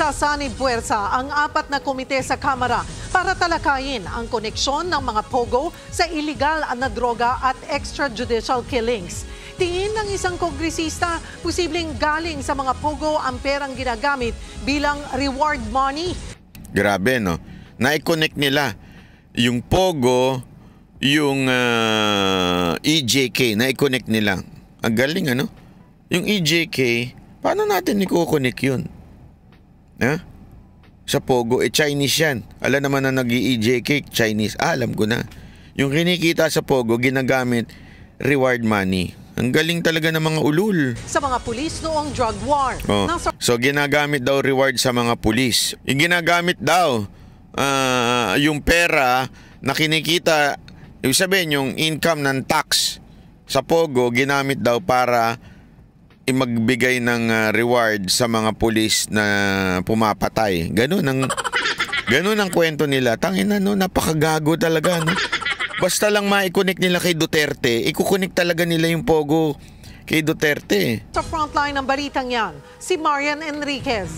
Nagsasanib puwersa ang apat na komite sa Kamara para talakayin ang koneksyon ng mga POGO sa illegal na droga at extrajudicial killings. Tingin ng isang kongresista, posibleng galing sa mga POGO ang perang ginagamit bilang reward money. Grabe no, na-connect nila yung POGO, yung uh, ah, EJK, na-connect nila. Ang galing ano? Yung EJK, paano natin i-connect yun? Ha? Sa Pogo, eh Chinese yan. Alam naman na nag ej cake, Chinese. Ah, alam ko na. Yung kinikita sa Pogo, ginagamit reward money. Ang galing talaga ng mga ulul. Sa mga pulis noong drug war. Oh. So ginagamit daw reward sa mga pulis. Yung ginagamit daw uh, yung pera na kinikita, ibig sabihin yung income ng tax sa Pogo, ginamit daw para magbigay ng uh, reward sa mga pulis na pumapatay. Ganun ang ganun ang kwento nila. Tangina no, napakagago talaga no. Basta lang mai-connect nila kay Duterte, iko-connect talaga nila yung pogo kay Duterte. Sa frontline ng balitang yan, si Marian Enriquez.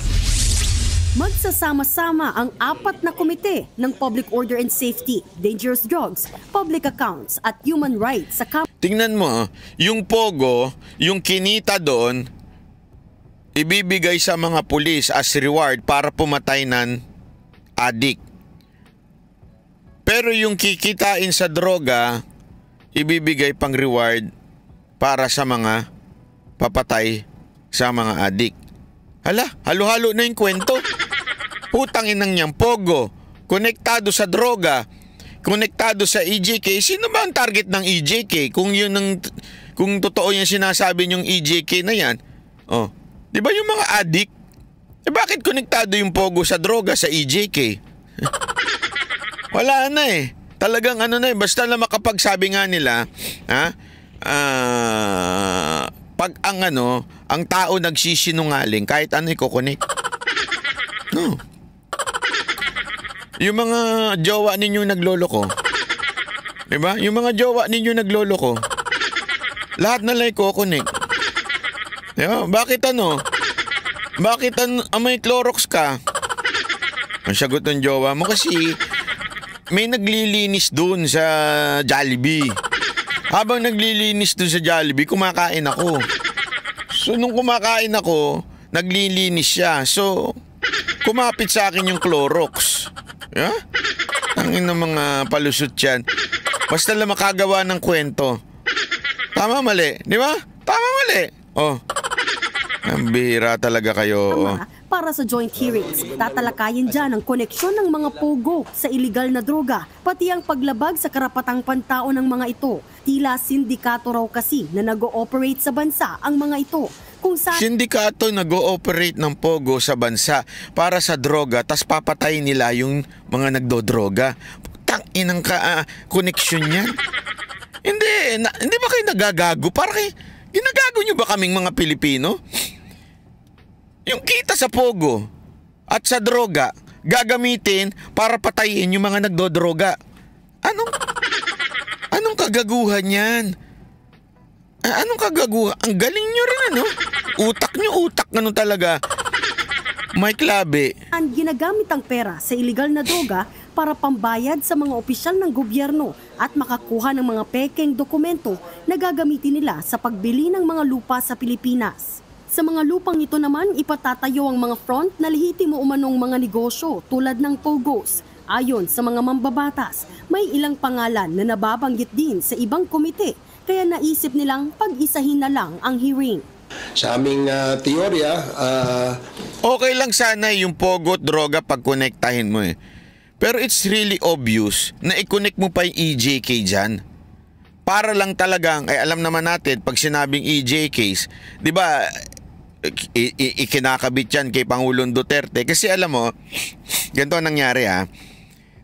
Magsasama-sama ang apat na komite ng Public Order and Safety, Dangerous Drugs, Public Accounts at Human Rights sa Kamara. Tingnan mo, ah. yung pogo, yung kinita doon, ibibigay sa mga pulis as reward para pumatay ng adik. Pero yung kikitain sa droga, ibibigay pang reward para sa mga papatay sa mga adik. Hala, halo-halo na yung kwento. Putang inang niyang pogo, konektado sa droga, konektado sa EJK, sino ba ang target ng EJK? Kung yun ng kung totoo yung sinasabi yung EJK na yan, oh, di ba yung mga addict, eh bakit konektado yung pogo sa droga sa EJK? Wala na eh. Talagang ano na eh, basta na makapagsabi nga nila, ha? Uh, pag ang ano, ang tao nagsisinungaling, kahit ano i-connect. No. Yung mga jowa ninyo naglolo ko. Diba? Yung mga jowa ninyo naglolo ko. Lahat na like ko, connect. Diba? Bakit ano? Bakit an ah, may Clorox ka? Ang sagot ng jowa mo kasi may naglilinis doon sa Jollibee. Habang naglilinis doon sa Jollibee, kumakain ako. So nung kumakain ako, naglilinis siya. So kumapit sa akin yung Clorox. Yeah? Ang ng mga palusot yan. Basta lang makagawa ng kwento. Tama mali, di ba? Tama mali. Oh. Ang bihira talaga kayo. Tama, oh. para sa joint hearings, tatalakayin dyan ang koneksyon ng mga pugo sa ilegal na droga, pati ang paglabag sa karapatang pantao ng mga ito. Tila sindikato raw kasi na nag-ooperate sa bansa ang mga ito kung saan... Sindikato nag-ooperate ng pogo sa bansa para sa droga tas papatay nila yung mga nagdodroga. Tang inang ka, uh, connection yan. hindi, na, hindi ba kayo nagagago? Para kay ginagago niyo ba kaming mga Pilipino? Yung kita sa pogo at sa droga, gagamitin para patayin yung mga nagdodroga. Anong, anong kagaguhan yan? Ah, anong kagaguhan? Ang galing nyo rin ano? Utak nyo utak ano talaga. May Labe. Ang ginagamit ang pera sa ilegal na droga para pambayad sa mga opisyal ng gobyerno at makakuha ng mga pekeng dokumento na gagamitin nila sa pagbili ng mga lupa sa Pilipinas. Sa mga lupang ito naman, ipatatayo ang mga front na lihitimo umanong mga negosyo tulad ng pogos. Ayon sa mga mambabatas, may ilang pangalan na nababanggit din sa ibang komite kaya naisip nilang pag-isahin na lang ang hearing. Sa aming uh, teorya, uh... okay lang sana yung pogo at droga pagkonektahin mo eh. Pero it's really obvious na i-connect mo pa yung EJK dyan. Para lang talagang, ay alam naman natin, pag sinabing EJKs, di ba, ikinakabit yan kay Pangulong Duterte. Kasi alam mo, ganito ang nangyari ha, ah.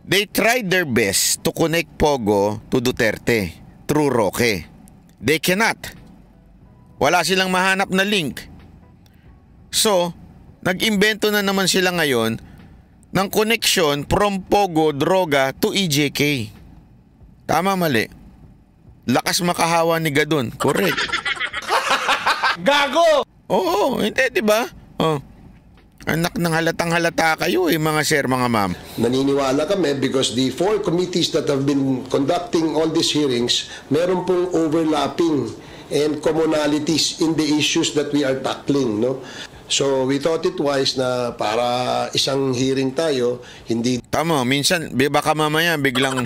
they tried their best to connect Pogo to Duterte through Roque. They cannot. Wala silang mahanap na link. So, nag-imbento na naman sila ngayon ng connection from Pogo Droga to EJK. Tama mali. Lakas makahawa ni Gadon. Correct. Gago! Oo, hindi, di ba? Oh. Anak ng halatang halata kayo eh, mga sir, mga ma'am. Naniniwala kami because the four committees that have been conducting all these hearings, meron pong overlapping and commonalities in the issues that we are tackling. No? So we thought it wise na para isang hearing tayo, hindi... Tama, minsan baka mamaya biglang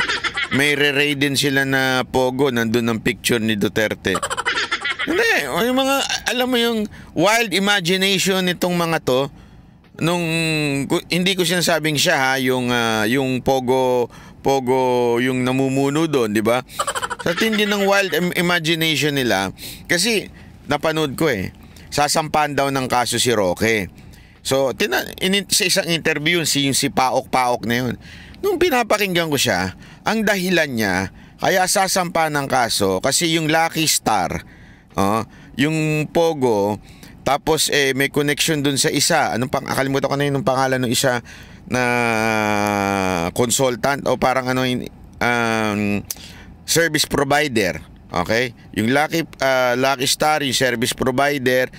may re-raid din sila na Pogo, nandun ang picture ni Duterte. Hindi, yung mga, alam mo yung wild imagination nitong mga to, nung hindi ko sinasabing siya ha, yung uh, yung pogo pogo yung namumuno doon, di ba? Sa tindi ng wild imagination nila kasi napanood ko eh. sasampan daw ng kaso si Roque. So, tina, in, sa isang interview yun, si, yung si Paok-Paok na yun. Nung pinapakinggan ko siya, ang dahilan niya, kaya sasampan ng kaso, kasi yung Lucky Star, oh, yung Pogo, tapos eh may connection dun sa isa. Anong pang akalimutan ko na yung pangalan ng isa na consultant o parang ano yung um, service provider. Okay? Yung Lucky uh, Lucky Star yung service provider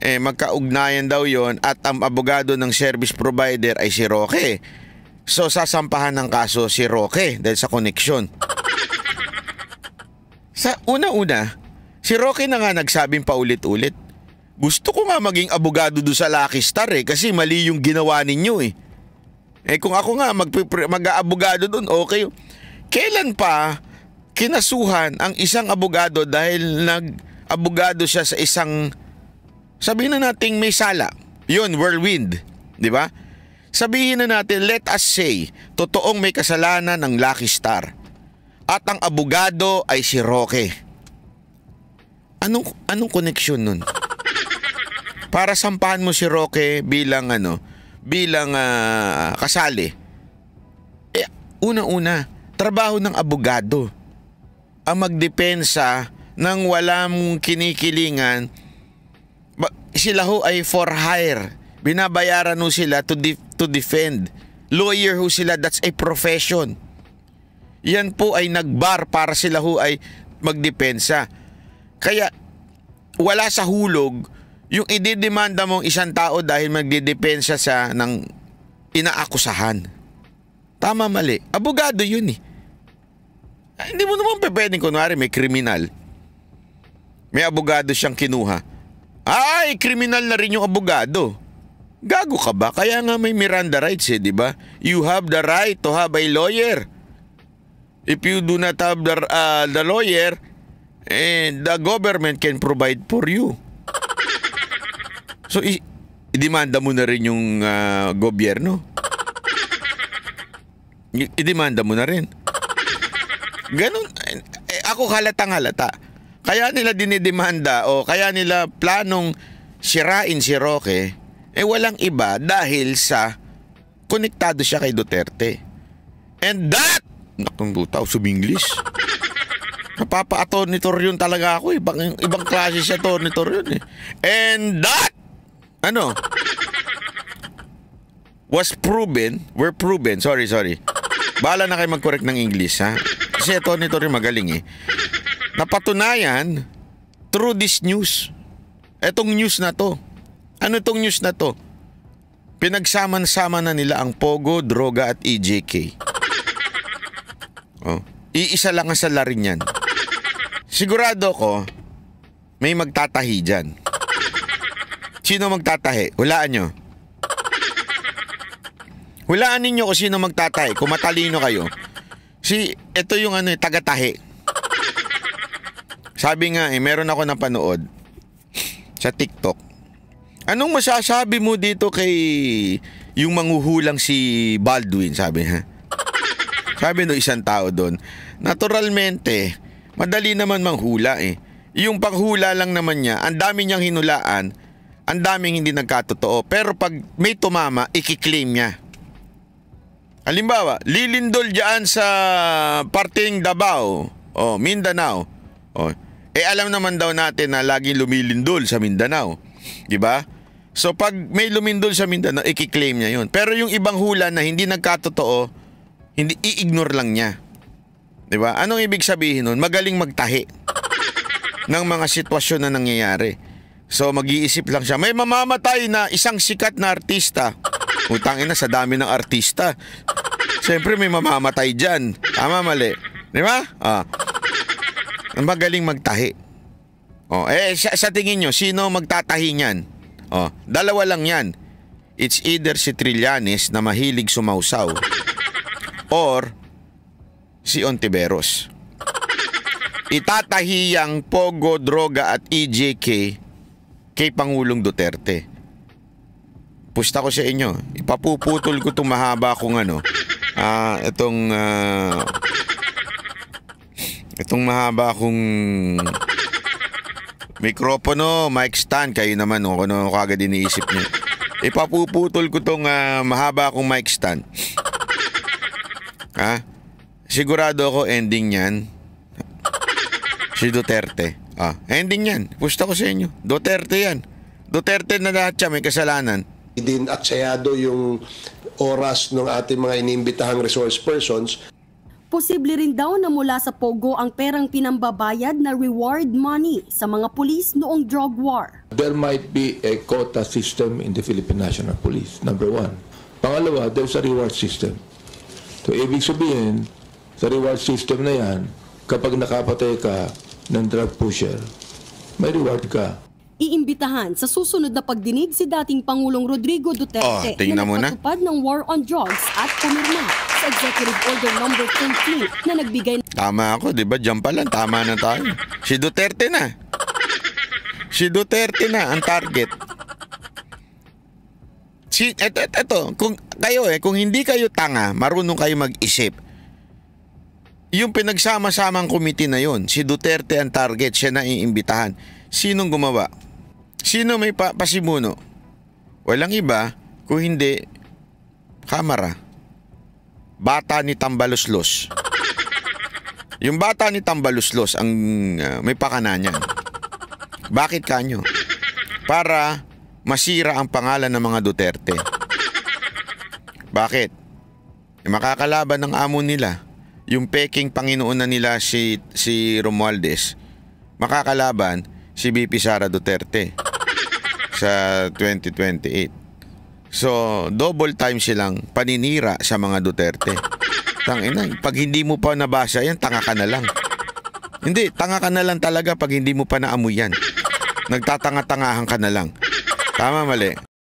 eh magkaugnayan daw yon at ang abogado ng service provider ay si Roque. So sasampahan ng kaso si Roque dahil sa connection. Sa una-una, si Roque na nga nagsabing paulit-ulit gusto ko nga maging abogado do sa Lucky Star eh kasi mali yung ginawa ninyo eh. Eh kung ako nga mag-aabogado doon, okay. Kailan pa kinasuhan ang isang abogado dahil nag-abogado siya sa isang sabihin na nating may sala. Yun, whirlwind, di ba? Sabihin na natin, let us say, totoong may kasalanan ng Lucky Star. At ang abogado ay si Roque. Anong anong connection nun? para sampahan mo si Roque bilang ano, bilang uh, kasali. Eh, una-una, trabaho ng abogado ang magdepensa ng walang kinikilingan sila ho ay for hire. Binabayaran ho sila to, de- to defend. Lawyer ho sila, that's a profession. Yan po ay nagbar para sila ho ay magdepensa. Kaya wala sa hulog yung ididemanda mong isang tao dahil magdedepensa siya ng inaakusahan. Tama mali. Abogado yun eh. Ay, ah, hindi mo naman pwedeng kunwari may kriminal. May abogado siyang kinuha. Ay, kriminal na rin yung abogado. Gago ka ba? Kaya nga may Miranda rights eh, di ba? You have the right to have a lawyer. If you do not have the, uh, the lawyer, eh, the government can provide for you. So, i- idemanda mo na rin yung uh, gobyerno. I- idemanda mo na rin. Ganun. Eh, ako halatang halata. Kaya nila dinidemanda o kaya nila planong sirain si Roque, eh walang iba dahil sa konektado siya kay Duterte. And that! Nakong butaw, suminglis. Napapa-tornitor yun talaga ako. Eh. Ibang, ibang klase siya tornitor yun eh. And that! Ano? Was proven, were proven, sorry, sorry. Bala na kayo mag-correct ng English, ha? Kasi ito nito rin magaling, eh. Napatunayan through this news. Etong news na to. Ano itong news na to? pinagsaman sama na nila ang Pogo, Droga at EJK. Oh. Iisa lang ang salarin yan. Sigurado ko, may magtatahi dyan. Sino magtatahe? Hulaan nyo. Hulaan ninyo kung sino magtatahi, kung matalino kayo. Si, ito yung ano, eh, taga-tahi. Sabi nga eh, meron ako napanood sa TikTok. Anong masasabi mo dito kay yung manguhulang si Baldwin, sabi ha? Sabi no isang tao doon, naturalmente, madali naman manghula eh. Yung panghula lang naman niya, ang dami niyang hinulaan, ang daming hindi nagkatotoo. Pero pag may tumama, ikiklaim niya. Halimbawa, lilindol dyan sa parting Dabao o Mindanao. O, eh alam naman daw natin na laging lumilindol sa Mindanao. di ba? So pag may lumindol sa Mindanao, ikiklaim niya yun. Pero yung ibang hula na hindi nagkatotoo, hindi i-ignore lang niya. 'Di ba? Anong ibig sabihin nun? Magaling magtahi ng mga sitwasyon na nangyayari. So mag-iisip lang siya. May mamamatay na isang sikat na artista. Utang ina sa dami ng artista. Siyempre may mamamatay dyan. Tama mali. Di ba? Ah. Magaling magtahi. Oh, eh sa, sa tingin nyo, sino magtatahi niyan? Oh, dalawa lang yan. It's either si Trillanes na mahilig sumausaw or si Ontiveros. Itatahi Itatahiyang Pogo, Droga at EJK kay Pangulong Duterte. Pusta ko sa inyo, ipapuputol ko itong mahaba kong ano, uh, itong, uh, itong mahaba kong mikropono, mic stand, kayo naman, no, ano kagad iniisip niyo. Ipapuputol ko itong uh, mahaba kong mic stand. Ha? Sigurado ako ending niyan. Si Duterte. Ah, ending yan. Pusta ko sa inyo. Duterte yan. Duterte na lahat siya may kasalanan. Din atsayado yung oras ng ating mga iniimbitahang resource persons. Posible rin daw na mula sa Pogo ang perang pinambabayad na reward money sa mga pulis noong drug war. There might be a quota system in the Philippine National Police, number one. Pangalawa, there's a reward system. So, ibig sabihin, sa reward system na yan, kapag nakapatay ka, ng drug pusher, may reward ka. Iimbitahan sa susunod na pagdinig si dating Pangulong Rodrigo Duterte oh, na nagpatupad ng War on Drugs at pumirma sa Executive Order No. 13 na nagbigay... Tama ako, di ba? Diyan pa lang, tama na tayo. Si Duterte na. Si Duterte na ang target. Si, eto, eto, eto, kung kayo eh, kung hindi kayo tanga, marunong kayo mag-isip yung pinagsama-samang committee na yun, si Duterte ang target, siya na iimbitahan. Sinong gumawa? Sino may pa pasimuno? Walang iba, kung hindi, kamera. Bata ni Tambaluslos. Yung bata ni Tambaluslos ang uh, may pakana niyan. Bakit kanyo? Para masira ang pangalan ng mga Duterte. Bakit? Eh, makakalaban ng amo nila yung peking Panginoon na nila si, si Romualdez, makakalaban si BP Sara Duterte sa 2028. So, double time silang paninira sa mga Duterte. Tangina, pag hindi mo pa nabasa yan, tanga ka na lang. Hindi, tanga ka na lang talaga pag hindi mo pa naamoy yan. Nagtatanga-tangahan ka na lang. Tama mali.